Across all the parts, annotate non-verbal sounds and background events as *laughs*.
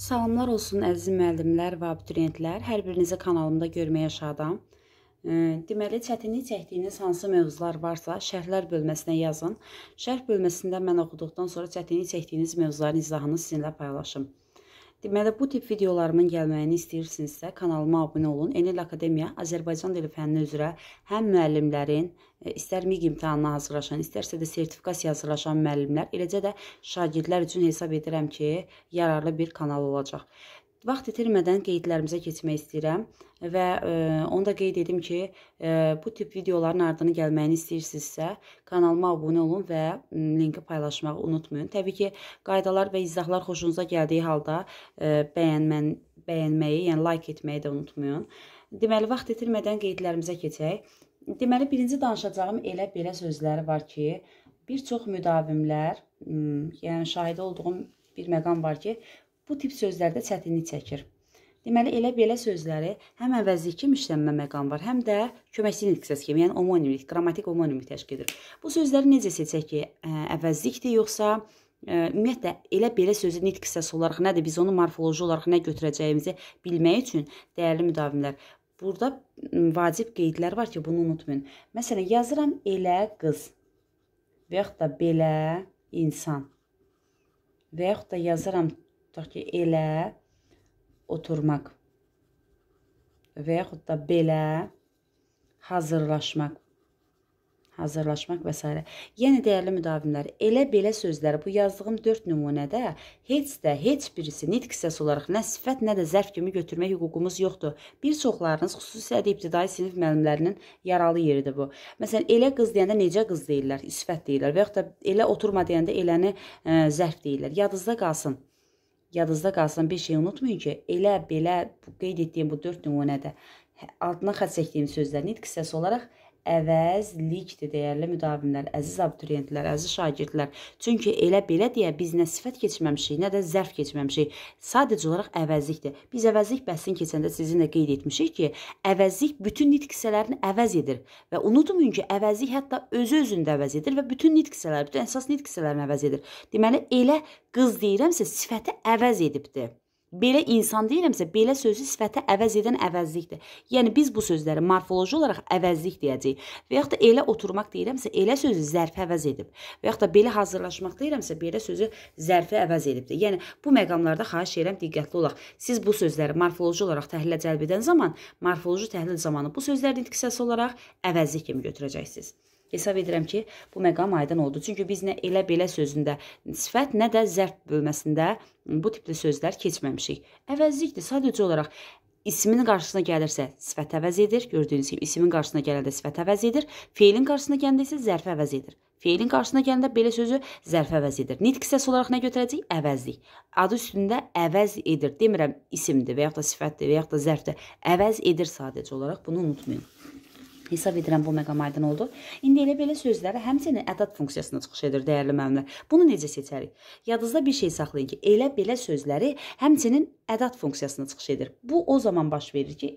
Salamlar olsun əziz müəllimlər və abituriyentlər. Hər birinizi kanalımda görməyə şadam. Deməli, çətinlik çəkdiyiniz hansı mövzular varsa, şərhlər bölməsinə yazın. Şərh bölməsində mən oxuduqdan sonra çətinlik çəkdiyiniz mövzuların izahını sizinlə paylaşım. Deməli, bu tip videolarımın gəlməyini istəyirsinizsə, kanalıma abunə olun. Enel Akademiya Azərbaycan dili fənni üzrə həm müəllimlərin, e, istər MİQ imtahanına hazırlaşan, istərsə də sertifikasiya hazırlaşan müəllimlər, eləcə də şagirdlər üçün hesab edirəm ki, yararlı bir kanal olacaq. Vaxt itirmədən qeydlərimizə keçmək istəyirəm və e, onu da qeyd edim ki, e, bu tip videoların ardını gəlməyini istəyirsinizsə, kanalıma abunə olun və linki paylaşmağı unutmayın. Təbii ki, qaydalar və izahlar xoşunuza gəldiyi halda e, bəyənmən, bəyənməyi, yəni like etməyi də unutmayın. Deməli, vaxt itirmədən qeydlərimizə keçək. Deməli, birinci danışacağım elə belə sözləri var ki, bir çox müdavimlər, yəni şahid olduğum bir məqam var ki, bu tip sözlərdə çətinlik çəkir. Deməli elə belə sözləri həm əvəzli kimi işlənmə məqam var, həm də köməkçi nitqsəs kimi, yəni omonimlik, qrammatik omonimlik təşkil edir. Bu sözləri necə seçək ki, əvəzlikdir yoxsa ümumiyyətlə elə belə sözü nitq hissəsi olaraq nədir, biz onu morfoloji olaraq nə götürəcəyimizi bilmək üçün dəyərli müdavimlər. Burada vacib qeydlər var ki, bunu unutmayın. Məsələn, yazıram elə qız və yaxud da belə insan və yaxud da yazıram tutaq ki, elə oturmaq və yaxud da belə hazırlaşmaq hazırlaşmaq və s. Yəni dəyərli müdavimlər, elə belə sözlər bu yazdığım 4 nümunədə heç də heç birisi nitq hissəsi olaraq nə sifət, nə də zərf kimi götürmək hüququmuz yoxdur. Bir çoxlarınız, xüsusilə də ibtidai sinif müəllimlərinin yaralı yeridir bu. Məsələn, elə qız deyəndə necə qız deyirlər, sifət deyirlər və yaxud da elə oturma deyəndə eləni ə, e, zərf deyirlər. Yadınızda qalsın yadınızda qalsın bir şey unutmayın ki, elə belə qeyd etdiyim bu 4 nümunədə hə, altına xətt çəkdiyim sözlər nitq hissəsi olaraq əvəzlikdir dəyərli müdavimlər, əziz abituriyentlər, əziz şagirdlər. Çünki elə belə deyə biz nə sifət keçməmişik, nə də zərf keçməmişik. Sadəcə olaraq əvəzlikdir. Biz əvəzlik bəhsin keçəndə sizinlə qeyd etmişik ki, əvəzlik bütün nitq hissələrini əvəz edir və unutmayın ki, əvəzlik hətta özü özündə əvəz edir və bütün nitq hissələri, bütün əsas nitq hissələrini əvəz edir. Deməli elə qız deyirəmsə sifəti əvəz edibdi belə insan deyirəmsə, belə sözü sifətə əvəz edən əvəzlikdir. Yəni biz bu sözləri morfoloji olaraq əvəzlik deyəcəyik. Və yaxud da elə oturmaq deyirəmsə, elə sözü zərfə əvəz edib. Və yaxud da belə hazırlaşmaq deyirəmsə, belə sözü zərfə əvəz edibdir. Yəni bu məqamlarda xahiş edirəm diqqətli olaq. Siz bu sözləri morfoloji olaraq təhlilə cəlb edən zaman, morfoloji təhlil zamanı bu sözlərin intiqisası olaraq əvəzlik kimi götürəcəksiniz. Hesab edirəm ki, bu məqam aydın oldu. Çünki biz nə elə-belə sözündə sifət, nə də zərf bölməsində bu tipli sözlər keçməmişik. Əvəzlikdir, sadəcə olaraq ismin qarşısına gəlirsə sifət əvəz edir. Gördüyünüz kimi ismin qarşısına gələndə sifət əvəz edir. Feilin qarşısına gələndə isə zərf əvəz edir. Feilin qarşısına gələndə belə sözü zərf əvəz edir. Nitq hissəsi olaraq nə götürəcəyik? Əvəzlik. Adı üstündə əvəz edir. Demirəm isimdir və yaxud da sifətdir və yaxud da zərfdir. Əvəz edir sadəcə olaraq. Bunu unutmayın. Hesab edirəm bu məqam aydın oldu. İndi elə belə sözlər həmçinin ədad funksiyasına çıxış edir, dəyərli müəllimlər. Bunu necə seçərik? Yadınızda bir şey saxlayın ki, elə belə sözləri həmçinin ədad funksiyasına çıxış edir. Bu o zaman baş verir ki,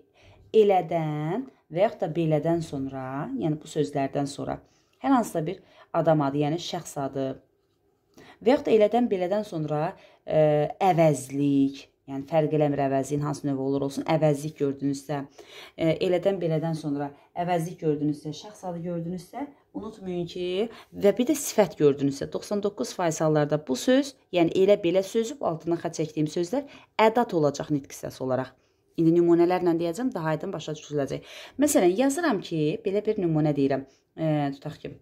elədən və yaxud da belədən sonra, yəni bu sözlərdən sonra hər hansısa bir adam adı, yəni şəxs adı və yaxud da elədən belədən sonra ə, e, əvəzlik Yəni fərq eləmir əvəzliyin hansı növ olur olsun, əvəzlik gördünüzsə, elədən belədən sonra əvəzlik gördünüzsə, şəxs adı gördünüzsə, unutmayın ki, və bir də sifət gördünüzsə, 99% hallarda bu söz, yəni elə belə sözüb altına xətt çəkdiyim sözlər ədad olacaq nitq hissəsi olaraq. İndi nümunələrlə deyəcəm, daha aydın başa düşüləcək. Məsələn, yazıram ki, belə bir nümunə deyirəm. E, tutaq ki,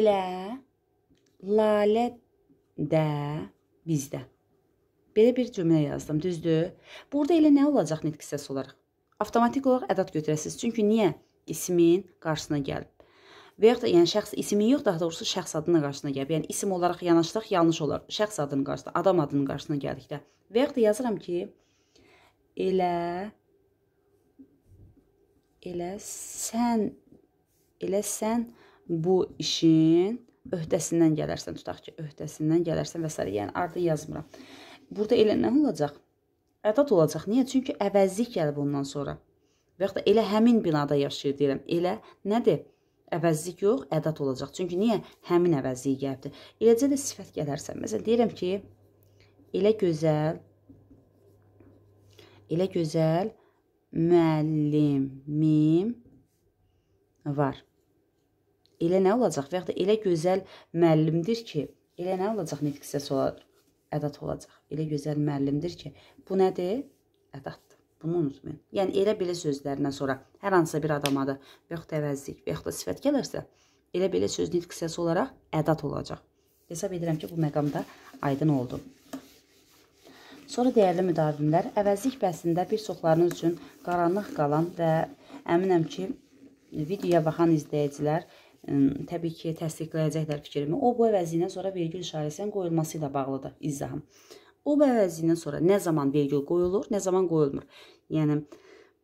elə lalə də bizdə belə bir cümlə yazdım, düzdür? Burada elə nə olacaq nitq hissəsi olaraq? Avtomatik olaraq ədad götürəsiz. Çünki niyə? İsmin qarşısına gəlib. Və yaxud da yəni şəxs ismin yox, daha doğrusu şəxs adının qarşısına gəlib. Yəni isim olaraq yanaşsaq yanlış olar. Şəxs adının qarşısına, adam adının qarşısına gəldikdə. Və yaxud da yazıram ki, elə elə sən elə sən bu işin öhdəsindən gələrsən, tutaq ki, öhdəsindən gələrsən və s. yəni artıq yazmıram. Burada elə nə olacaq? Ədad olacaq. Niyə? Çünki əvəzlik gəlib ondan sonra. Və ya da elə həmin binada yaşayır deyirəm. Elə nədir? Əvəzlik yox, ədad olacaq. Çünki niyə? Həmin əvəzliyi gəlibdi. Eləcə də sifət gələrsə, məsələn deyirəm ki, elə gözəl elə gözəl müəllimim var. Elə nə olacaq? Və ya da elə gözəl müəllimdir ki, elə nə olacaq nitq hissəsi olar? ədad olacaq. Elə gözəl müəllimdir ki, bu nədir? Ədaddır. Bunu unutmayın. Yəni, elə belə sözlərindən sonra hər hansısa bir adamada və yaxud əvəzlik və yaxud da sifət gələrsə, elə belə sözün nitq hissəsi olaraq ədad olacaq. Hesab edirəm ki, bu məqamda aydın oldu. Sonra dəyərli müdavimlər, əvəzlik bəhsində bir çoxlarınız üçün qaranlıq qalan və əminəm ki, videoya baxan izləyicilər təbii ki, təsdiqləyəcəklər fikrimi. O bu əvəzindən sonra vergül işarəsinin qoyulması ilə bağlıdır izahım. O bu əvəzindən sonra nə zaman vergül qoyulur, nə zaman qoyulmur. Yəni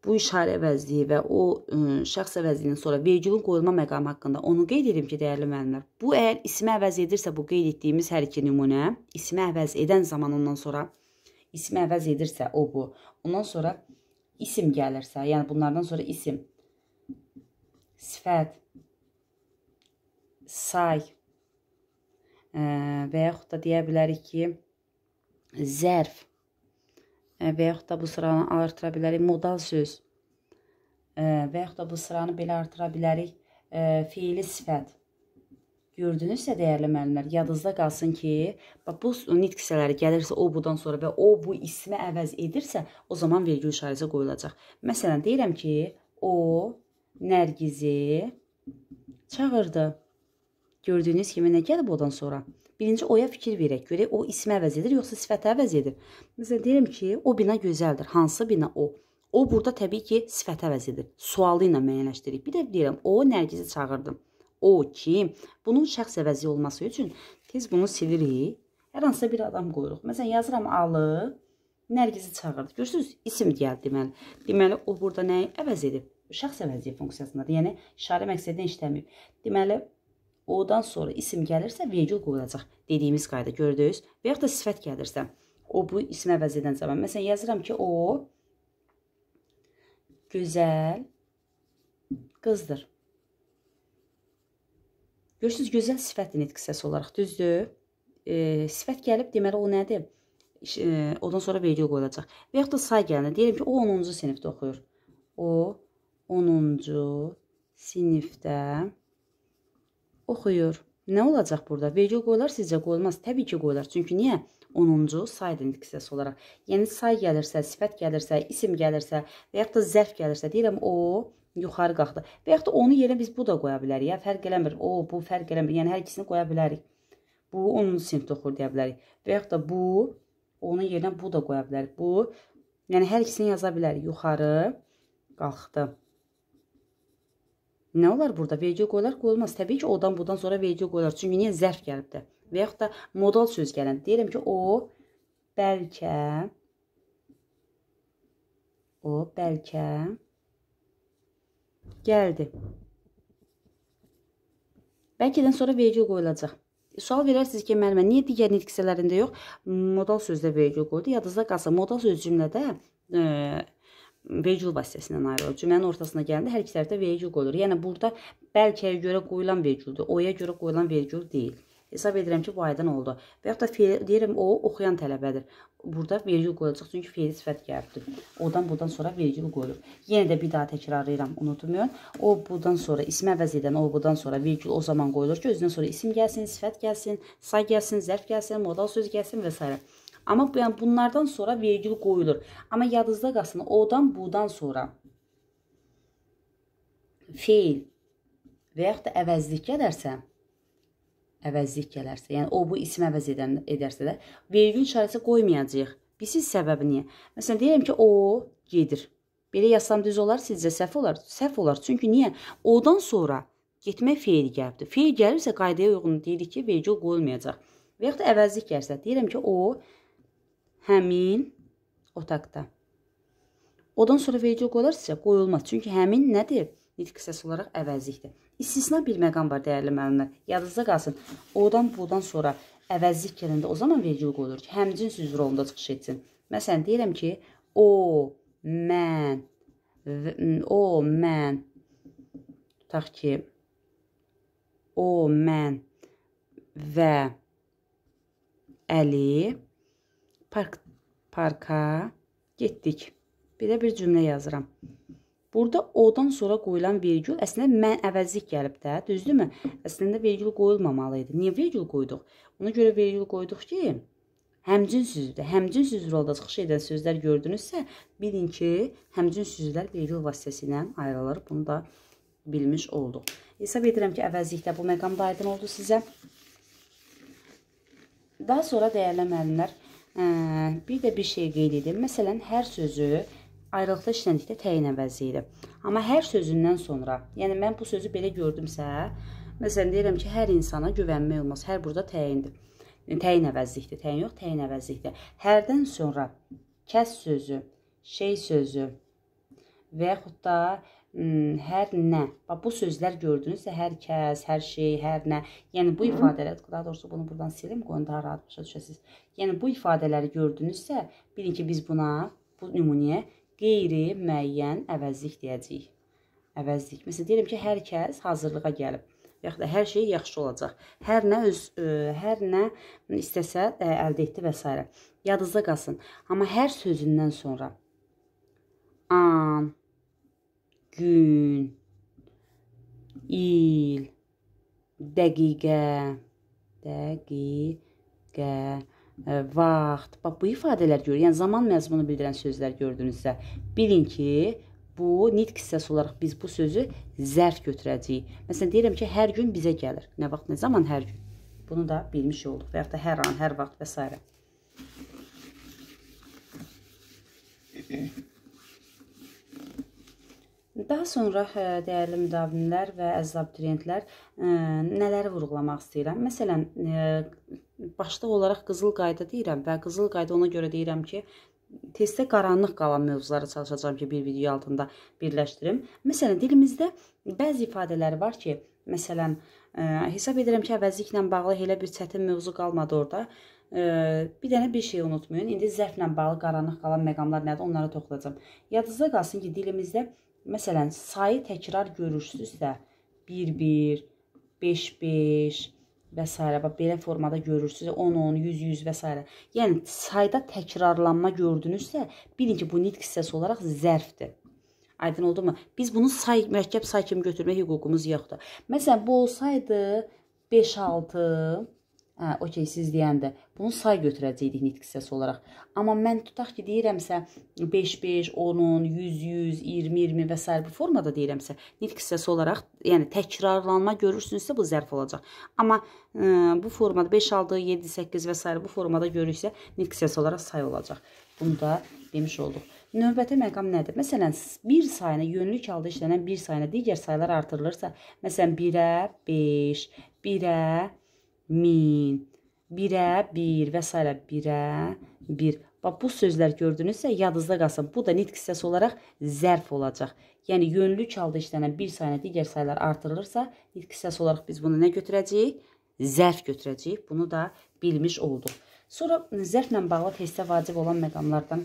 bu işarə əvəzliyi və o ə, şəxs əvəzliyinin sonra vergülün qoyulma məqamı haqqında onu qeyd edim ki, dəyərli müəllimlər, bu əgər ismi əvəz edirsə, bu qeyd etdiyimiz hər iki nümunə ismi əvəz edən zaman ondan sonra ismi əvəz edirsə o bu. Ondan sonra isim gəlirsə, yəni bunlardan sonra isim, sifət, say və yaxud da deyə bilərik ki, zərf və yaxud da bu sıranı artıra bilərik modal söz və yaxud da bu sıranı belə artıra bilərik fiili sifət. Gördünüzsə dəyərli müəllimlər, yadınızda qalsın ki, bu nitq hissələri gəlirsə o budan sonra və o bu ismi əvəz edirsə, o zaman vergül işarəsi qoyulacaq. Məsələn, deyirəm ki, o Nərgizi çağırdı. Gördüyünüz kimi nə gəlib odan sonra? Birinci oya fikir verək, görək o isim əvəz edir, yoxsa sifəti əvəz edir. Məsələn, deyirəm ki, o bina gözəldir. Hansı bina o? O burada təbii ki, sifəti əvəz edir. Sualı ilə müəyyənləşdiririk. Bir də deyirəm, o Nərgizi çağırdım. O kim? Bunun şəxs əvəzi olması üçün tez bunu silirik. Hər hansısa bir adam qoyuruq. Məsələn, yazıram Alı, Nərgizi çağırdı. Görürsünüz, isim gəldi deməli. Deməli, o burada nəyi əvəz edib? Şəxs əvəzi funksiyasındadır. Yəni, işarə məqsədinə işləməyib. Deməli, O-dan sonra isim gəlirsə, vergül qoyulacaq. Dediyimiz qayda gördünüz. Və yaxud da sifət gəlirsə, o bu ismə əvəz edən zaman. Məsələn, yazıram ki, o gözəl qızdır. Görürsünüz, gözəl sifətdir nitq hissəsi olaraq, düzdür? E, sifət gəlib, deməli o nədir? E, ondan sonra vergül qoyulacaq. Və yaxud da say gəlinir. Deyirəm ki, o 10-cu sinifdə oxuyur. O 10-cu sinifdə oxuyur. Nə olacaq burada? Vergül qoyular sizcə qoyulmaz? Təbii ki, qoyular. Çünki niyə? 10-cu say identikisiyası olaraq. Yəni say gəlirsə, sifət gəlirsə, isim gəlirsə və yaxud da zərf gəlirsə, deyirəm o yuxarı qalxdı. Və yaxud da onu yerə biz bu da qoya bilərik. Ya fərq eləmir. O, bu fərq eləmir. Yəni hər ikisini qoya bilərik. Bu 10-cu sinifdə oxuyur deyə bilərik. Və yaxud da bu onun yerinə bu da qoya bilərik. Bu yəni hər ikisini yaza bilərik. Yuxarı qalxdı. Nə olar burada? Vergi qoyular, qoyulmaz. Təbii ki, odan budan sonra vergi qoyular. Çünki niyə zərf gəlibdir? Və yaxud da modal söz gələn. Deyirəm ki, o bəlkə o bəlkə gəldi. Bəlkədən sonra vergi qoyulacaq. Sual verərsiniz ki, müəllimə niyə digər nitqisələrində yox, modal sözdə vergi qoydu? Yadınızda qalsın, modal söz cümlədə e, vergül vasitəsindən ayrılır. Cümənin ortasına gəldə hər iki tərəfdə vergül qoyulur. Yəni burada bəlkəyə görə qoyulan vergüldür, oya görə qoyulan vergül deyil. Hesab edirəm ki, bu aydın oldu. Və yaxud da deyirəm, o oxuyan tələbədir. Burada vergül qoyulacaq, çünki feili sifət gəlibdir. Odan buradan sonra vergül qoyulur. Yenə də bir daha təkrarlayıram, unutmayın. O buradan sonra ismi əvəz edən o buradan sonra vergül o zaman qoyulur ki, özündən sonra isim gəlsin, sifət gəlsin, say gəlsin, zərf gəlsin, modal söz gəlsin və s. Amma yəni bunlardan sonra vergül qoyulur. Amma yadınızda qalsın, o-dan bu-dan sonra feil və yaxud da əvəzlik gələrsə, əvəzlik gələrsə, yəni o bu isim əvəz edən, edərsə də vergül işarəsi qoymayacağıq. Bilsiz səbəbi niyə? Məsələn deyirəm ki, o gedir. Belə yazsam düz olar, sizcə səhv olar? Səhv olar. Çünki niyə? O-dan sonra getmək feil gəlibdi. Feil gəlirsə qaydaya uyğun deyirik ki, vergül qoyulmayacaq. Və yaxud da əvəzlik gəlirsə, deyirəm ki, o həmin otaqda. Odan sonra vergi qoyularsa qoyulmaz. Çünki həmin nədir? Nitq hissəsi olaraq əvəzlikdir. İstisna bir məqam var dəyərli müəllimlər. Yadınızda qalsın. Odan budan sonra əvəzlik gələndə o zaman vergi qoyulur ki, həmcins üzrə onda çıxış etsin. Məsələn deyirəm ki, o, mən, o, mən. Tutaq ki, o, mən və Əli park, parka getdik. Belə bir cümlə yazıram. Burada O-dan sonra qoyulan vergül əslində mən əvəzlik gəlib də, düzdürmü? Əslində vergül qoyulmamalı idi. Niyə vergül qoyduq? Ona görə vergül qoyduq ki, həmcin süzdür. Həmcin süz rolda çıxış edən sözlər gördünüzsə, bilin ki, həmcin süzlər vergül vasitəsilə ayrılır. Bunu da bilmiş olduq. Hesab edirəm ki, əvəzlikdə bu məqamda aydın oldu sizə. Daha sonra dəyərli müəllimlər Bir də bir şey qeyd edim. Məsələn, hər sözü ayrılıqda işləndikdə təyin əvəzləyirəm. Amma hər sözündən sonra, yəni mən bu sözü belə gördümsə, məsələn deyirəm ki, hər insana güvənmək olmaz. Hər burada təyindir. Yəni, təyin əvəzlikdir. Təyin yox, təyin əvəzlikdir. Hərdən sonra kəs sözü, şey sözü və yaxud da Hmm, hər nə. Bax bu sözlər gördünüzsə hər kəs, hər şey, hər nə. Yəni bu ifadələr, daha doğrusu bunu buradan silim, qoyun daha rahat başa düşəsiz. Yəni bu ifadələri gördünüzsə, bilin ki biz buna bu nümunəyə qeyri-müəyyən əvəzlik deyəcəyik. Əvəzlik. Məsələn deyirəm ki, hər kəs hazırlığa gəlib. Yaxud da hər şey yaxşı olacaq. Hər nə öz ə, e, hər nə istəsə ə, e, əldə etdi və s. Yadınızda qalsın. Amma hər sözündən sonra am gün, il, dəqiqə, dəqiqə, e, vaxt. Bax, bu ifadələr görür. Yəni, zaman məzmunu bildirən sözlər gördünüzsə, bilin ki, bu nitq hissəsi olaraq biz bu sözü zərf götürəcəyik. Məsələn, deyirəm ki, hər gün bizə gəlir. Nə vaxt, nə zaman hər gün. Bunu da bilmiş olduq və yaxud da hər an, hər vaxt və s. *laughs* Daha sonra hə, dəyərli müdavinlər və əziz abituriyentlər nələri vurğulamaq istəyirəm? Məsələn, başda olaraq qızıl qayda deyirəm və qızıl qayda ona görə deyirəm ki, testdə qaranlıq qalan mövzuları çalışacağam ki, bir video altında birləşdirim. Məsələn, dilimizdə bəzi ifadələr var ki, məsələn, ə, hesab edirəm ki, əvəzliklə bağlı elə bir çətin mövzu qalmadı orada. Ə, bir dənə bir şey unutmayın. İndi zərflə bağlı qaranlıq qalan məqamlar nədir? Onlara toxunacağam. Yadınızda qalsın ki, dilimizdə Məsələn, sayı təkrar görürsünüzsə, 1-1, 5-5 və s. Bax, belə formada görürsünüz. 10-10, 100-100 və s. Yəni, sayda təkrarlanma gördünüzsə, bilin ki, bu nitq hissəsi olaraq zərfdir. Aydın oldu mu? Biz bunu say, mürəkkəb say kimi götürmək hüququmuz yoxdur. Məsələn, bu olsaydı 5-6, Hə, okey, siz deyəndə bunu say götürəcəydik nitq hissəsi olaraq. Amma mən tutaq ki, deyirəmsə 5-5, 10-10, 100-100, 20-20 və s. bu formada deyirəmsə, nitq hissəsi olaraq, yəni təkrarlanma görürsünüzsə bu zərf olacaq. Amma ə, e, bu formada 5-6, 7-8 və s. bu formada görürsə, nitq hissəsi olaraq say olacaq. Bunu da demiş olduq. Növbəti məqam nədir? Məsələn, bir sayına yönlük halda işlənən bir sayına digər saylar artırılırsa, məsələn 1-ə 5, 1-ə min, birə bir və s. birə bir. Bax, bu sözlər gördünüzsə, yadınızda qalsın. Bu da nitq hissəsi olaraq zərf olacaq. Yəni, yönlük halda işlənən bir sayına digər saylar artırılırsa, nitq hissəsi olaraq biz bunu nə götürəcəyik? Zərf götürəcəyik. Bunu da bilmiş olduq. Sonra zərflə bağlı testə vacib olan məqamlardan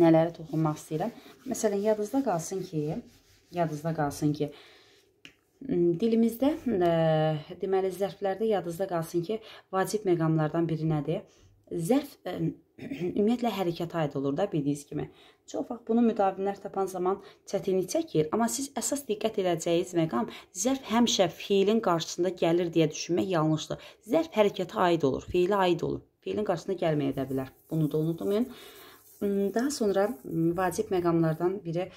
nələrə toxunmaq istəyirəm. Məsələn, yadınızda qalsın ki, yadınızda qalsın ki, Dilimizdə, ə, э, deməli, zərflərdə yadınızda qalsın ki, vacib məqamlardan biri nədir? Zərf ə, *clears throat* ümumiyyətlə hərəkətə aid olur da, bildiyiniz kimi. Çox vaxt bunu müdavinlər tapan zaman çətinlik çəkir, amma siz əsas diqqət edəcəyiniz məqam zərf həmişə fiilin qarşısında gəlir deyə düşünmək yanlışdır. Zərf hərəkətə aid olur, fiilə aid olur. Fiilin qarşısında gəlməyə də bilər. Bunu da unutmayın. Daha sonra vacib məqamlardan biri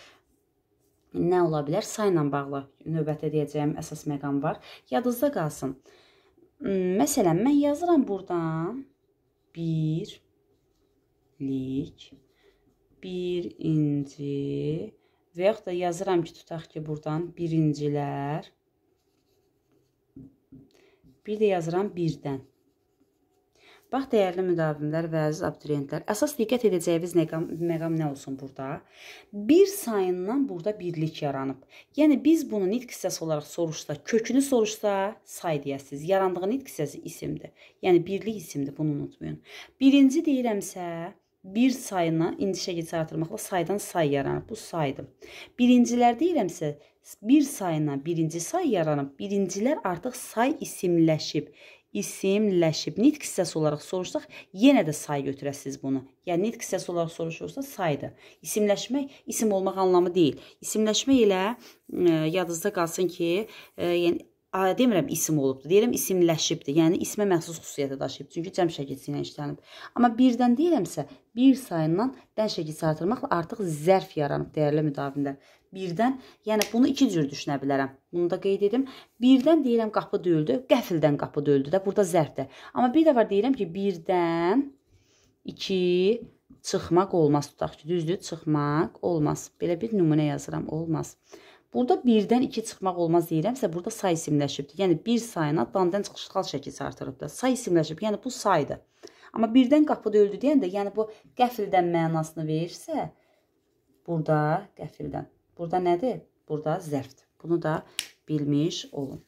nə ola bilər? Sayla bağlı növbətə deyəcəyim əsas məqam var. Yadınızda qalsın. Hmm, məsələn, mən yazıram burdan birlik, birinci və yaxud da yazıram ki, tutaq ki, burdan birincilər, bir də yazıram birdən. Bax, dəyərli müdavimlər və əziz abituriyentlər, əsas diqqət edəcəyiniz məqam, məqam nə olsun burada? Bir sayından burada birlik yaranıb. Yəni, biz bunu nitq hissəsi olaraq soruşsa, kökünü soruşsa, say deyəsiniz. Yarandığı nitq hissəsi isimdir. Yəni, birlik isimdir, bunu unutmayın. Birinci deyirəmsə, bir sayına indi şəkildə artırmaqla saydan say yaranır. Bu saydır. Birincilər deyirəmsə, bir sayına birinci say yaranıb. Birincilər artıq say isimləşib isimləşib. Nitq hissəsi olaraq soruşsaq, yenə də say götürəsiz bunu. Yəni nitq hissəsi olaraq soruşursa, saydır. İsimləşmək isim olmaq anlamı deyil. İsimləşmək elə ə, yadınızda qalsın ki, ə, yəni demirəm isim olubdu. Deyirəm isimləşibdi. Yəni ismə məxsus xüsusiyyətə daşıyıb. Çünki cəm şəkilçisi ilə işlənib. Amma birdən deyirəmsə, bir sayından dən şəkilçisi artırmaqla artıq zərf yaranıb dəyərli müdavimlər birdən, yəni bunu iki cür düşünə bilərəm. Bunu da qeyd edim. Birdən deyirəm qapı döyüldü, qəfildən qapı döyüldü də, burada zərfdir. Amma bir də var deyirəm ki, birdən 2 çıxmaq olmaz tutaq ki, düzdür? Çıxmaq olmaz. Belə bir nümunə yazıram, olmaz. Burada 1-dən 2 çıxmaq olmaz deyirəmsə, burada say isimləşibdir. Yəni 1 sayına dandan çıxışqal şəkil çartırıbdır. Say isimləşib, yəni bu saydır. Amma 1-dən qapıda öldü deyəndə, yəni bu qəfildən mənasını verirsə, burada qəfildən Burada nədir? Burada zərfdir. Bunu da bilmiş olun.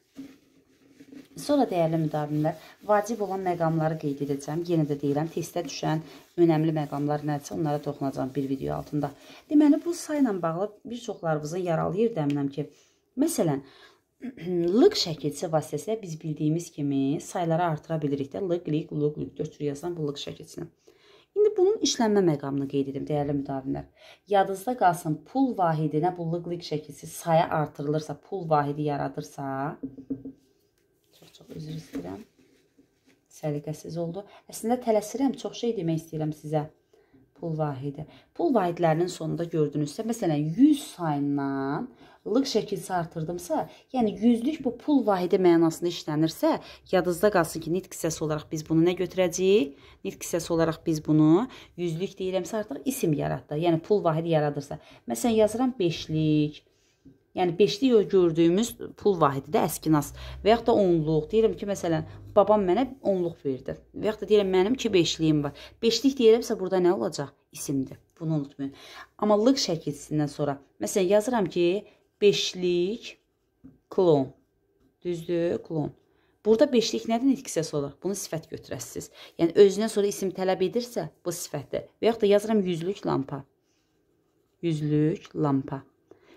Sonra dəyərli müdavimlər, vacib olan məqamları qeyd edəcəm. Yenə də deyirəm, testdə düşən önəmli məqamlar nədirsə, onlara toxunacağam bir video altında. Deməli, bu sayla bağlı bir çoxlarımızın yaralı yer dəminəm ki, məsələn, *clears throat* lıq şəkilçi vasitəsilə biz bildiyimiz kimi sayları artıra bilirik də. Lıq, liq, luq, lük, dörd cür yazılan bu lıq şəkilçinin. İndi bunun işlənmə məqamını qeyd edim, dəyərli müdavimlər. Yadınızda qalsın, pul vahidinə bu lıq-lıq şəkilsi saya artırılırsa, pul vahidi yaradırsa, çox-çox üzr istəyirəm, səliqəsiz oldu. Əslində, tələsirəm, çox şey demək istəyirəm sizə pul vahidi. Pul vahidlərinin sonunda gördünüzsə, məsələn, 100 sayından 100 lıq şəkilsi artırdımsa, yəni yüzlük bu pul vahidi mənasında işlənirsə, yadınızda qalsın ki, nitq hissəsi olaraq biz bunu nə götürəcəyik? Nitq hissəsi olaraq biz bunu yüzlük deyirəmsə artıq isim yaratdı. Yəni pul vahidi yaradırsa. Məsələn yazıram 5-lik. Yəni 5-lik o gördüyümüz pul vahidi də əskinas və yaxud da onluq. Deyirəm ki, məsələn, babam mənə onluq verdi. Və yaxud da deyirəm mənim 2 5-liyim var. 5-lik deyirəmsə burada nə olacaq? İsimdir. Bunu unutmayın. Amma lıq şəkilsindən sonra, məsələn, yazıram ki, beşlik, klon. Düzdür, klon. Burada beşlik nədən itkisəsi olar? Bunu sifət götürəsiz. Yəni, özünə sonra isim tələb edirsə, bu sifətdir. Və yaxud da yazıram yüzlük lampa. Yüzlük lampa.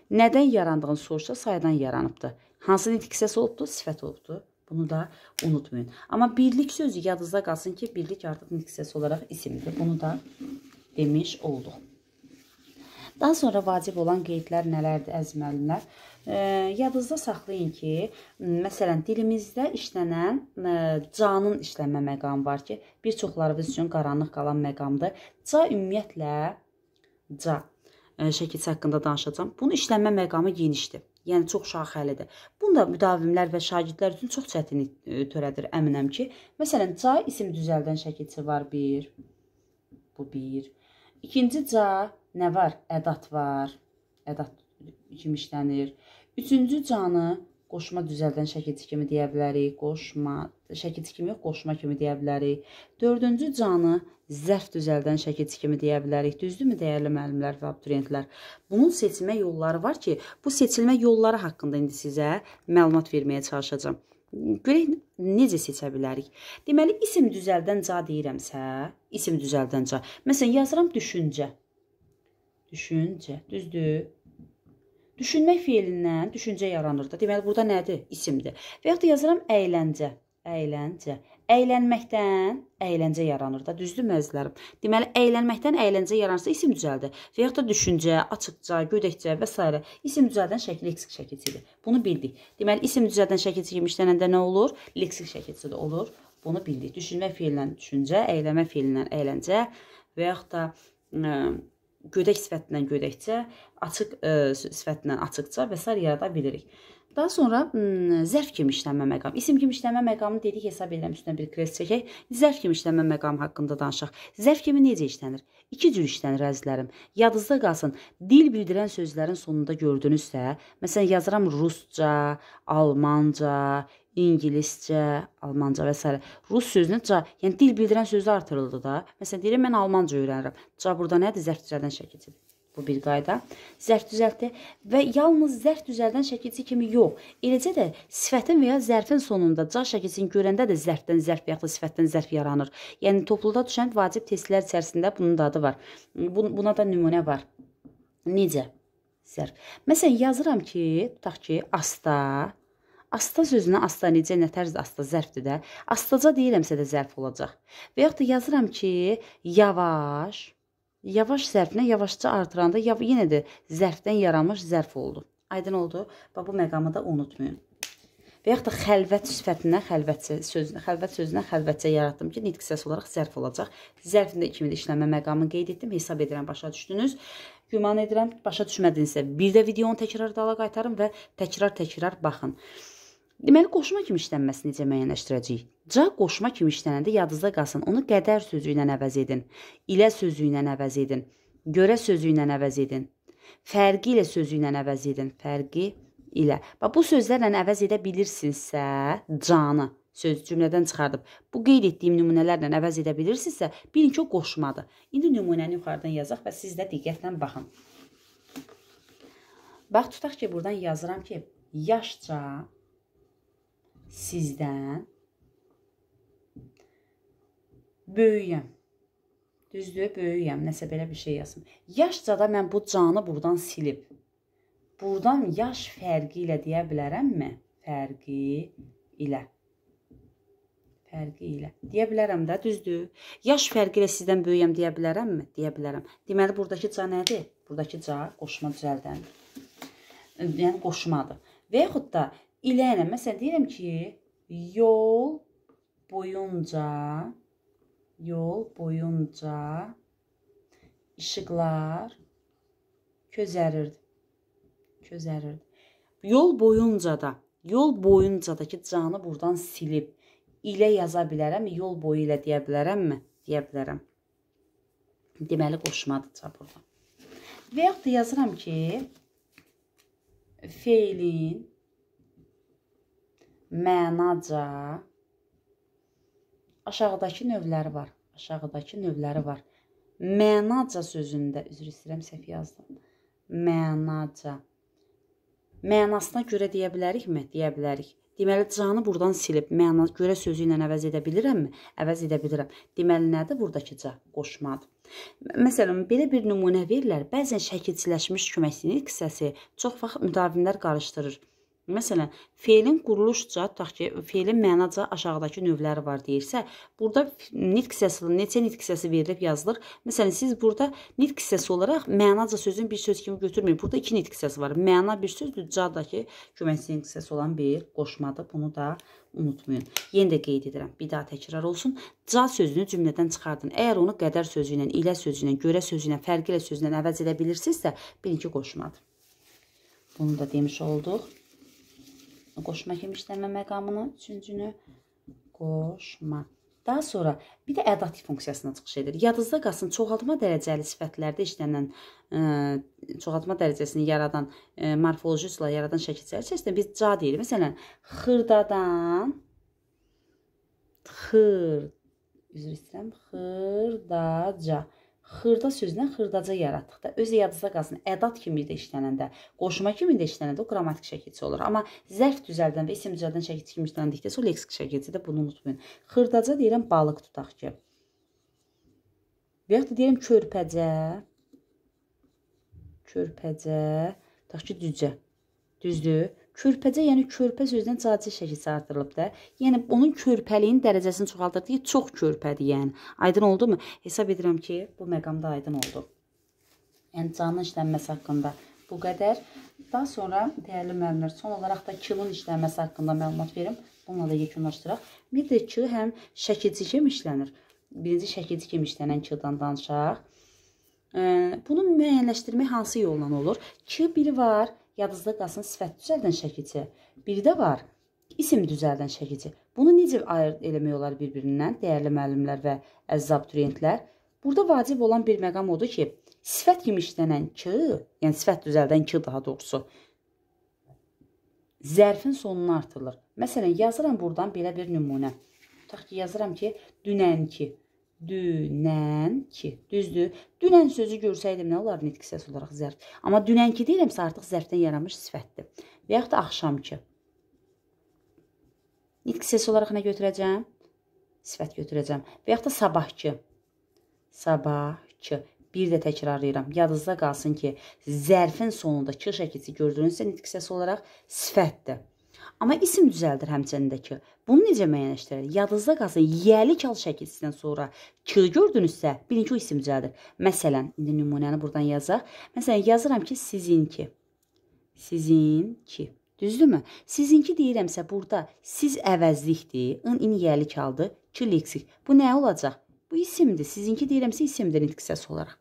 Nədən yarandığını soruşsa, saydan yaranıbdır. Hansının itkisəsi olubdur? Sifət olubdur. Bunu da unutmayın. Amma birlik sözü yadınızda qalsın ki, birlik artıq itkisəsi olaraq isimdir. Bunu da demiş olduq. Daha sonra vacib olan qeydlər nələrdir əziz müəllimlər? E, yadınızda saxlayın ki, məsələn, dilimizdə işlənən e, canın işlənmə məqamı var ki, bir çoxlarımız üçün qaranlıq qalan məqamdır. Ca ümumiyyətlə ca e, şəkilsi haqqında danışacağam. Bunun işlənmə məqamı genişdir. Yəni çox şaxəlidir. Bunu da müdavimlər və şagirdlər üçün çox çətinlik törədir, əminəm ki. Məsələn, ca isim düzəldən şəkilsi var 1. Bu 1. İkinci ca nə var? Ədat var. Ədat kimi işlənir. Üçüncü canı qoşma düzəldən şəkilçi kimi deyə bilərik. Qoşma, şəkilçi kimi yox, qoşma kimi deyə bilərik. Dördüncü canı zərf düzəldən şəkilçi kimi deyə bilərik. Düzdürmü dəyərli müəllimlər və abituriyentlər? Bunun seçilmə yolları var ki, bu seçilmə yolları haqqında indi sizə məlumat verməyə çalışacağam. Görək necə seçə bilərik. Deməli isim düzəldən ca deyirəmsə, isim düzəldən ca. Məsələn yazıram düşüncə. Düşüncə, düzdür? Düşünmək feilindən düşüncə yaranır da. Deməli burada nədir? İsimdir. Və ya da yazıram əyləncə. Əyləncə. Əylənməkdən əyləncə yaranır da, düzdür məzlərim? Deməli əylənməkdən əyləncə yaranırsa isim düzəldir. Və ya da düşüncə, açıqca, gödəkcə və s. isim düzəldən şəkil leksik şəkilçidir. Bunu bildik. Deməli isim düzəldən şəkilçi kimi işlənəndə nə olur? Leksik şəkilçi də olur. Bunu bildik. Düşünmək feilindən düşüncə, əyləmə feilindən əyləncə və ya da ə, gödək sifətindən gödəkcə, açıq ə, e, sifətindən açıqca və s. yarada bilirik. Daha sonra hmm, zərf kimi işlənmə məqamı. İsim kimi işlənmə məqamını dedik, hesab edirəm üstündən bir kres çəkək. Zərf kimi işlənmə məqamı haqqında danışaq. Zərf kimi necə işlənir? İki cür işlənir əzizlərim. Yadınızda qalsın. Dil bildirən sözlərin sonunda gördünüzsə, məsələn yazıram rusca, almanca, ingiliscə, almanca və s. rus sözünü ca, yəni dil bildirən sözü artırıldı da. Məsələn deyirəm mən almanca öyrənirəm. Ca burada nədir? Zərf düzəldən şəkildir. Bu bir qayda. Zərf düzəltdi və yalnız zərf düzəldən şəkilçi kimi yox, eləcə də sifətin və ya zərfin sonunda ca şəkilçini görəndə də zərfdən zərf yaxud sifətdən zərf yaranır. Yəni topluda düşən vacib testlər içərisində bunun da adı var. Buna da nümunə var. Necə? Zərf. Məsələn yazıram ki, tutaq ki, asta Asta sözünə asta necə, nə tərzdə asta zərfdir də. Astaca deyirəmsə də zərf olacaq. Və yaxud da yazıram ki, yavaş. Yavaş zərfinə yavaşca artıranda yav yenə də zərfdən yaranmış zərf oldu. Aydın oldu? Bax bu məqamı da unutmayın. Və yaxud da xəlvət sifətinə xəlvətcə sözünə, xəlvət sözünə xəlvətcə yaratdım ki, nitq səs olaraq zərf olacaq. Zərfində kimi də işlənmə məqamını qeyd etdim. Hesab edirəm başa düşdünüz. Güman edirəm başa düşmədinizsə bir də videonu təkrarda ala qaytarın və təkrar-təkrar baxın. Deməli qoşma kimi işlənməsini necə müəyyənləşdirəcəyik? C qoşma kimi işlənəndə yadınızda qalsın. Onu qədər sözü ilə əvəz edin. İlə sözü ilə əvəz edin. Görə sözü ilə əvəz edin. Fərqi ilə sözü ilə əvəz edin. Fərqi ilə. Bax bu sözlərlə əvəz edə bilirsinizsə, canı söz cümlədən çıxardıb bu qeyd etdiyim nümunələrlə əvəz edə bilirsinizsə, bilin ki, o qoşmadır. İndi nümunəni yuxarıdan yazaq və siz də diqqətlə baxın. Bax tutaq ki, burdan yazıram ki, yaşca sizdən böyüyəm. Düzdür, böyüyəm. Nəsə belə bir şey yazım. Yaşca da mən bu canı buradan silib. Buradan yaş fərqi ilə deyə bilərəmmi? Fərqi ilə. Fərqi ilə. Deyə bilərəm də, düzdür. Yaş fərqi ilə sizdən böyüyəm deyə bilərəmmi? Deyə bilərəm. Deməli, buradakı ca nədir? Buradakı ca qoşma düzəldəndir. Yəni, qoşmadır. Və yaxud da ilə ilə məsələn deyirəm ki, yol boyunca yol boyunca işıqlar közərirdi. Közərirdi. Yol boyunca da, yol boyuncadakı canı burdan silib ilə yaza bilərəm, yol boyu ilə deyə bilərəmmi? Deyə bilərəm. Deməli qoşmadıca burada. Və yaxud da yazıram ki, feilin mənaca aşağıdakı növləri var. Aşağıdakı növləri var. Mənaca sözündə üzr istəyirəm səhv yazdım. Mənaca. Mənasına görə deyə bilərikmi? Deyə bilərik. Deməli canı burdan silib məna görə sözü ilə əvəz edə bilirəmmi? Əvəz edə bilirəm. Deməli nədir buradakı ca qoşmadır. Məsələn, belə bir nümunə verirlər. Bəzən şəkilçiləşmiş köməkçilik hissəsi çox vaxt müdavimlər qarışdırır. Məsələn, feilin quruluşca, tutaq ki, feilin mənaca aşağıdakı növləri var deyirsə, burada nitq hissəsi, neçə nitq hissəsi verilib yazılır. Məsələn, siz burada nitq hissəsi olaraq mənaca sözün bir söz kimi götürməyin. Burada iki nitq hissəsi var. Məna bir sözdür, cadakı köməkçi nitq hissəsi olan bir qoşmadır. Bunu da unutmayın. Yenə də qeyd edirəm, bir daha təkrar olsun. Ca sözünü cümlədən çıxardın. Əgər onu qədər sözü ilə, ilə sözü ilə, görə sözü ilə, fərqi ilə sözü ilə əvəz edə bilirsinizsə, bilin ki, qoşmadır. Bunu da demiş olduq qoşma kimi işləmə məqamını, üçüncünü qoşma. Daha sonra bir də ədativ funksiyasına çıxış edir. Yadınızda qalsın, çoxaltma dərəcəli sifətlərdə işlənilən ə, e, çoxaltma dərəcəsini yaradan ə, e, morfoloji üsulla yaradan şəkillər içərisində biz ca deyirik. Məsələn, xırdadan xır üzr istəyirəm, xırdaca xırda sözlə xırdaca yaratdıq da öz yadınızda qalsın. Ədad kimi də işlənəndə, qoşma kimi də işlənəndə o qrammatik şəkilçi olur. Amma zərf düzəldən və isim düzəldən şəkilçi kimi işləndikdə o leksik şəkilçi də bunu unutmayın. Xırdaca deyirəm balıq tutaq ki. Və ya da deyirəm körpəcə. Körpəcə, tutaq ki, cücə. Düzdür? körpəcə, yəni körpə sözdən cacı şəkli çatdırılıb da. Yəni onun körpəliyin dərəcəsini çoxaldırdı ki, çox körpədir, yəni. Aydın oldumu? Hesab edirəm ki, bu məqamda aydın oldu. Yəni canın işlənməsi haqqında bu qədər. Daha sonra dəyərli müəllimlər, son olaraq da kilon işlənməsi haqqında məlumat verim. Bununla da yekunlaşdıraq. Bir də ki, həm şəkilci kimi işlənir. Birinci şəkilci kimi işlənən kildan danışaq. Bunu müəyyənləşdirmək hansı yolla olur? Ki, biri var, yadınızda qalsın sifət düzəldən şəkilçi. Biri də var, isim düzəldən şəkilçi. Bunu necə ayırt eləmək olar bir-birindən, dəyərli müəllimlər və əziz abituriyentlər? Burada vacib olan bir məqam odur ki, sifət kimi işlənən k, yəni sifət düzəldən k daha doğrusu, zərfin sonuna artırılır. Məsələn, yazıram buradan belə bir nümunə. Tutaq ki, yazıram ki, dünənki dünən ki. Düzdür? Dünən sözü görsəydim nə olar nitq səs olaraq zərf. Amma dünənki deyiləmsə artıq zərfdən yaranmış sifətdir. Və yaxud da axşamki. Nitq səs olaraq nə götürəcəm? Sifət götürəcəm. Və yaxud da sabahki. Sabahki. Bir də təkrarlayıram. Yadınızda qalsın ki, zərfin sonunda k şəkilçi gördüyünüzsə nitq səs olaraq sifətdir. Amma isim düzəldir həmçənindəki. Bunu necə müəyyənləşdirir? Yadınızda qalsın, yiyəli kal şəkilsindən sonra k gördünüzsə, bilin ki, o isim düzəldir. Məsələn, indi nümunəni buradan yazaq. Məsələn, yazıram ki, sizinki. Sizinki. Düzdürmü? Sizinki deyirəmsə, burada siz əvəzlikdir, ın in yiyəli kaldı, ki leksik. Bu nə olacaq? Bu isimdir. Sizinki deyirəmsə, isimdir nitq səs olaraq.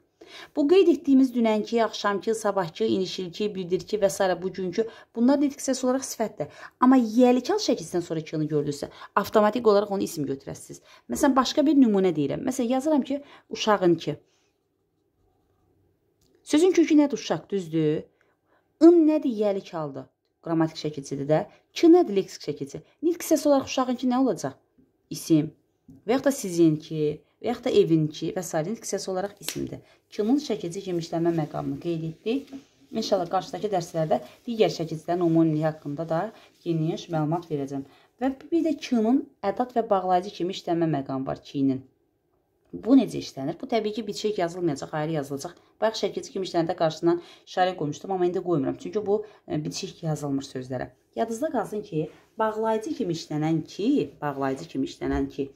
Bu qeyd etdiyimiz dünənki, axşamki, sabahki, inişilki, bildirki və s. bugünkü bunlar dedik səs olaraq sifətdir. Amma yiyəlikal şəkildən sonra kını gördünüzsə, avtomatik olaraq onu isim götürəsiniz. Məsələn, başqa bir nümunə deyirəm. Məsələn, yazıram ki, uşağınki. Sözün kökü nədir uşaq, düzdür? ın nədir yiyəlikaldır? Qrammatik şəkilçidir də. Ki nədir leksik şəkilçi? Nitq səs olaraq uşağınki nə olacaq? İsim və yaxud da sizinki və yaxud da evinki və s. qisası olaraq isimdir. Kilonun şəkilci yemişləmə məqamını qeyd etdik. İnşallah qarşıdakı dərslərdə digər şəkilcilərin homonimliyi haqqında da geniş məlumat verəcəm. Və bir də kinin ədad və bağlayıcı kimi işlənmə məqamı var kinin. Bu necə işlənir? Bu təbii ki, bitişik yazılmayacaq, ayrı yazılacaq. Bayaq şəkilci kimi işləndə qarşısından işarə qoymuşdum, amma indi qoymuram. Çünki bu e, bitişik yazılmır sözlərə. Yadınızda qalsın ki, bağlayıcı kimi işlənən ki, bağlayıcı kimi işlənən ki,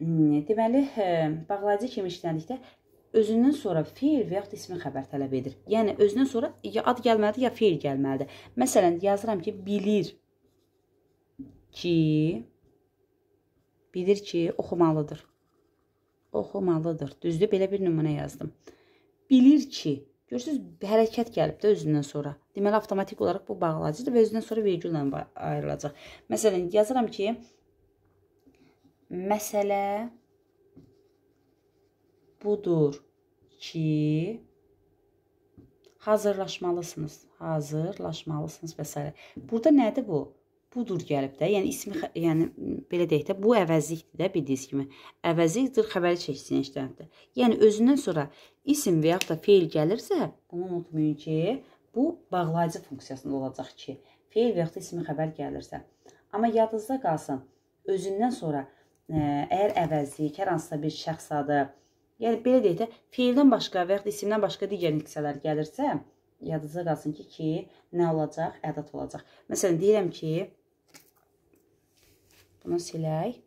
deməli, hə, bağlayıcı kimi işləndikdə özündən sonra fiil və yaxud ismi xəbər tələb edir. Yəni özündən sonra ya ad gəlməlidir, ya fiil gəlməlidir. Məsələn, yazıram ki, bilir ki bilir ki oxumalıdır. Oxumalıdır. Düzdür? Belə bir nümunə yazdım. Bilir ki Görürsüz, hərəkət gəlib də özündən sonra. Deməli, avtomatik olaraq bu bağlacıdır və özündən sonra vergüllə ayrılacaq. Məsələn, yazıram ki, Məsələ budur ki, hazırlaşmalısınız. Hazırlaşmalısınız və s. Burada nədir bu? Budur gəlib də. Yəni ismi, yəni belə deyək də, bu əvəzlikdir də bildiyiniz kimi. Əvəzlikdir xəbəri çəksin işləndə. Yəni özündən sonra isim və yaxud da feil gəlirsə, bunu unutmayın ki, bu bağlayıcı funksiyasında olacaq ki, feil və yaxud da ismi xəbər gəlirsə. Amma yadınızda qalsın, özündən sonra əgər əvəzlik, hər hansısa bir şəxs adı, yəni belə deyək də, fiildən başqa və yaxud isimdən başqa digər nüksələr gəlirsə, yadınızda qalsın ki, ki, nə olacaq? Ədad olacaq. Məsələn, deyirəm ki, bunu silək.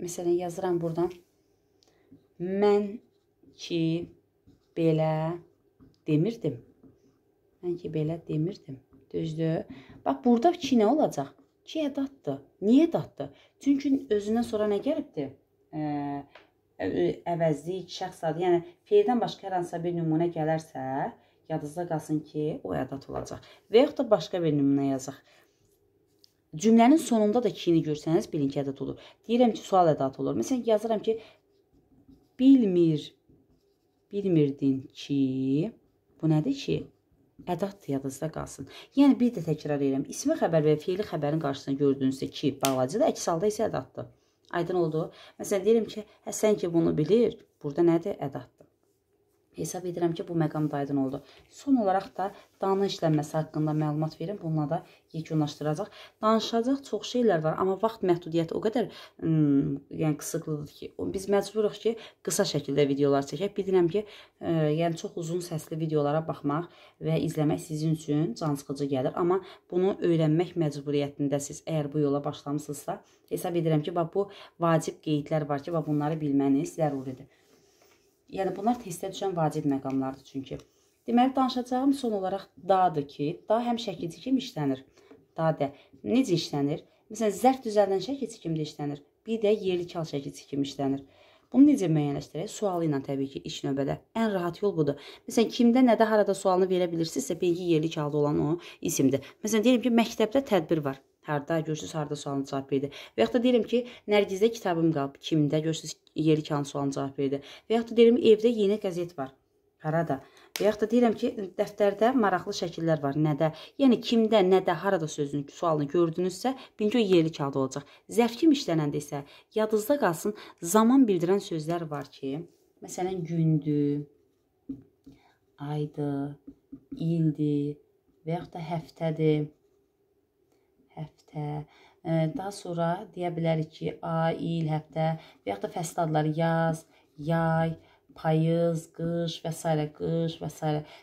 Məsələn, yazıram buradan. Mən ki, belə demirdim. Mən ki, belə demirdim. Düzdür. Bax, burada ki nə olacaq? ki, daddır. Niyə daddır? Çünki özündən sonra nə gəlibdir? Əvəzlik, şəxs adı, yəni fe'ldən başqa hər hansısa bir nümunə gələrsə, yadınızda qalsın ki, o ədad olacaq. Və yaxud da başqa bir nümunə yazaq. Cümlənin sonunda da kini görsəniz, bilin ki, ədad olur. Deyirəm ki, sual ədadı olur. Məsələn, yazıram ki, bilmir, bilmirdin ki, bu nədir ki? ədad yadınızda qalsın. Yəni bir də təkrar edirəm. İsmi xəbər və feili xəbərin qarşısında gördüyünüzsə ki, bağlacıdır, əks halda isə ədaddır. Aydın oldu? Məsələn deyirəm ki, hə səncə bunu bilir. Burada nədir? Ədaddır. Hesab edirəm ki, bu məqam da aydın oldu. Son olaraq da dana işlənməsi haqqında məlumat verim. Bununla da yekunlaşdıracaq. Danışacaq çox şeylər var, amma vaxt məhdudiyyəti o qədər yəni qısıqlıdır ki, biz məcburuq ki, qısa şəkildə videolar çəkək. Bilirəm ki, ə, yəni çox uzun səsli videolara baxmaq və izləmək sizin üçün can sıxıcı gəlir, amma bunu öyrənmək məcburiyyətindəsiz. Əgər bu yola başlamısınızsa, hesab edirəm ki, bax bu vacib qeydlər var ki, bax bunları bilməniz zəruridir. Yəni bunlar testə düşən vacib məqamlardır çünki. Deməli danışacağım son olaraq dadır ki, da həm şəkil çəkimi işlənir. Dadə necə işlənir? Məsələn, zərf düzəldən şəkil çəkimdə işlənir. Bir də yerli kal şəkil çəkimi işlənir. Bunu necə müəyyənləşdirək? Sualı ilə təbii ki, ilk növbədə. Ən rahat yol budur. Məsələn, kimdə, nədə, harada sualını verə bilirsinizsə, birinci yerli halda olan o isimdir. Məsələn, deyirəm ki, məktəbdə tədbir var. Hərdə görürsüz, harda sualın cavab verdi. Və yaxud da deyirəm ki, Nərgizdə kitabım qalıb, kimdə görürsüz, yeri kanı sualın cavab verdi. Və yaxud da deyirəm, evdə yeni qəzet var. Harada? Və yaxud da deyirəm ki, dəftərdə maraqlı şəkillər var. Nədə? Yəni kimdə, nədə, harada sözünü, sualını gördünüzsə, bilin ki, o yerli kağıda olacaq. Zərf kimi işlənəndə isə yadınızda qalsın, zaman bildirən sözlər var ki, məsələn, gündü, aydı, ildi və yaxud da həftədir həftə, daha sonra deyə bilərik ki, ay, il, həftə və yaxud da fəsil adları yaz, yay, payız, qış və s. qış və s.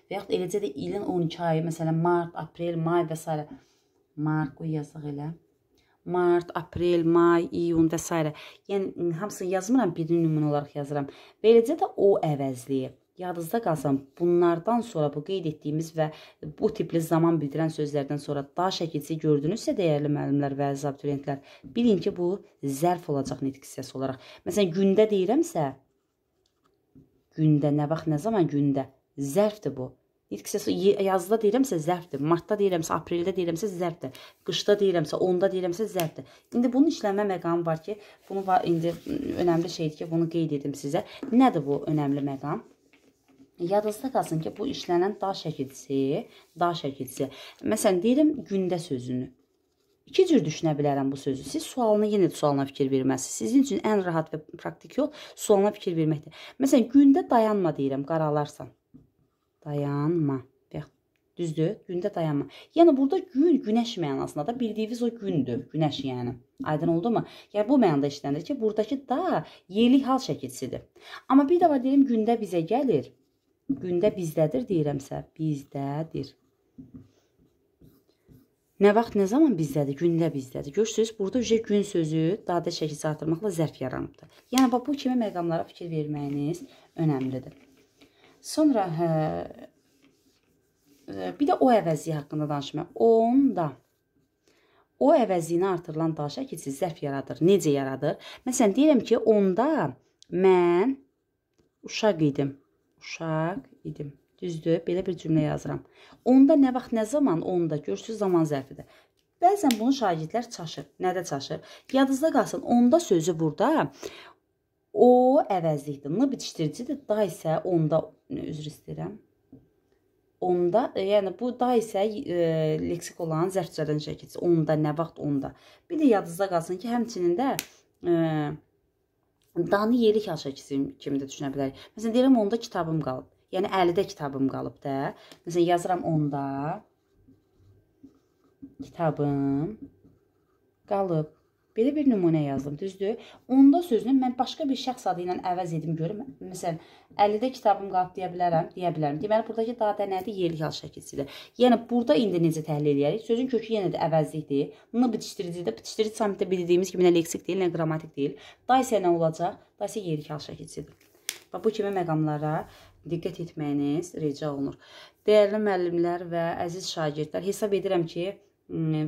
və yaxud eləcə də ilin 12 ayı, məsələn, mart, aprel, may və s. Mart qoy yazıq elə. Mart, aprel, may, iyun və s. Yəni hamısını yazmıram, birini nümunə olaraq yazıram. Və eləcə də o əvəzliyib yadınızda qalsın, bunlardan sonra bu qeyd etdiyimiz və bu tipli zaman bildirən sözlərdən sonra daha şəkilçi gördünüzsə, dəyərli müəllimlər və əziz abituriyentlər, bilin ki, bu zərf olacaq nitq hissəsi olaraq. Məsələn, gündə deyirəmsə, gündə, nə vaxt, nə zaman gündə? Zərfdir bu. Nitq hissəsi yazıda deyirəmsə zərfdir, martda deyirəmsə, apreldə deyirəmsə zərfdir, qışda deyirəmsə, onda deyirəmsə zərfdir. İndi bunun işlənmə məqamı var ki, bunu indi önəmli şeydir ki, bunu qeyd edim sizə. Nədir bu önəmli məqam? Yadınızda qalsın ki, bu işlənən da şəkilçisi, da şəkilçisi. Məsələn, deyirəm gündə sözünü. İki cür düşünə bilərəm bu sözü. Siz sualına yenə də sualına fikir verməlisiniz. Sizin üçün ən rahat və praktik yol sualına fikir verməkdir. Məsələn, gündə dayanma deyirəm, qaralarsan. Dayanma. Düzdür? Gündə dayanma. Yəni burada gün günəş mənasında da bildiyiniz o gündür, günəş yəni. Aydın oldumu? Yəni bu mənada işlənilir ki, burdakı da yerli hal şəkilçisidir. Amma bir də var deyim gündə bizə gəlir. Gündə bizdədir deyirəmsə, bizdədir. Nə vaxt, nə zaman bizdədir? Gündə bizdədir. Görürsüz, burada ücə gün sözü dadə şəkilsi artırmaqla zərf yaranıbdır. Yəni, bax, bu kimi məqamlara fikir verməyiniz önəmlidir. Sonra, hə, e, bir də o əvəzi haqqında danışmaq. Onda. O əvəzini artırılan daş şəkilsi zərf yaradır. Necə yaradır? Məsələn, deyirəm ki, onda mən uşaq idim uşaq idim. Düzdür, belə bir cümlə yazıram. Onda nə vaxt, nə zaman? Onda, görsüz zaman zərfidir. Bəzən bunu şagirdlər çaşır. Nədə çaşır? Yadınızda qalsın, onda sözü burada o əvəzlikdir. N bitişdiricidir, da isə onda, üzr istəyirəm. Onda, e, yəni bu da isə e, leksik olan zərfçədən çəkilir. Onda, nə vaxt, onda. Bir də yadınızda qalsın ki, həmçinin də... E, danı yelik aşığı kimi də düşünə bilərik. Məsələn, deyirəm, onda kitabım qalıb. Yəni, 50-də kitabım qalıb da. Məsələn, yazıram onda kitabım qalıb. Belə bir nümunə yazdım, düzdür? Onda sözünü mən başqa bir şəxs adı ilə əvəz edim görüm. Məsələn, 50-də kitabım qalıb deyə bilərəm, deyə bilərəm. Deməli, buradakı dadə nədir? Yerli hal şəkilsidir. Yəni, burada indi necə təhlil edərik? Sözün kökü yenə də əvəzlikdir. Bunu bitişdiricidə, bitişdirici samitdə bildiyimiz kimi nə leksik deyil, nə qramatik deyil. Daysiya nə olacaq? Daysiya yerli hal şəkilsidir. Və bu kimi məqamlara diqqət etməyiniz rica olunur. Dəyərli müəllimlər və əziz şagirdlər, hesab edirəm ki,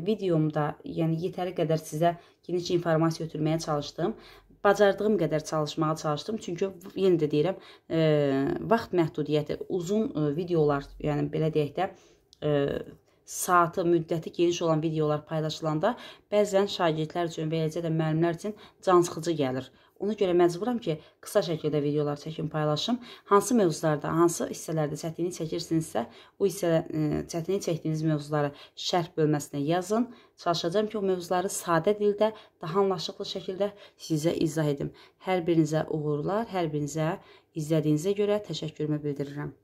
videomda, yəni yetəri qədər sizə geniş informasiya ötürməyə çalışdım. Bacardığım qədər çalışmağa çalışdım. Çünki yenə də deyirəm, e, vaxt məhdudiyyəti, uzun e, videolar, yəni belə deyək də, e, saatı, müddəti geniş olan videolar paylaşılanda bəzən şagirdlər üçün, beləcə də müəllimlər üçün cansıxıcı gəlir. E, Ona görə məcburam ki, qısa şəkildə videolar çəkim, paylaşım. Hansı mövzularda, hansı hissələrdə çətinlik çəkirsinizsə, bu hissə e, çətinlik çəkdiyiniz mövzuları şərh bölməsinə yazın. Çalışacağam ki, o mövzuları sadə dildə, daha anlaşılıqlı şəkildə sizə izah edim. Hər birinizə uğurlar, hər birinizə izlədiyinizə görə təşəkkürümü bildirirəm.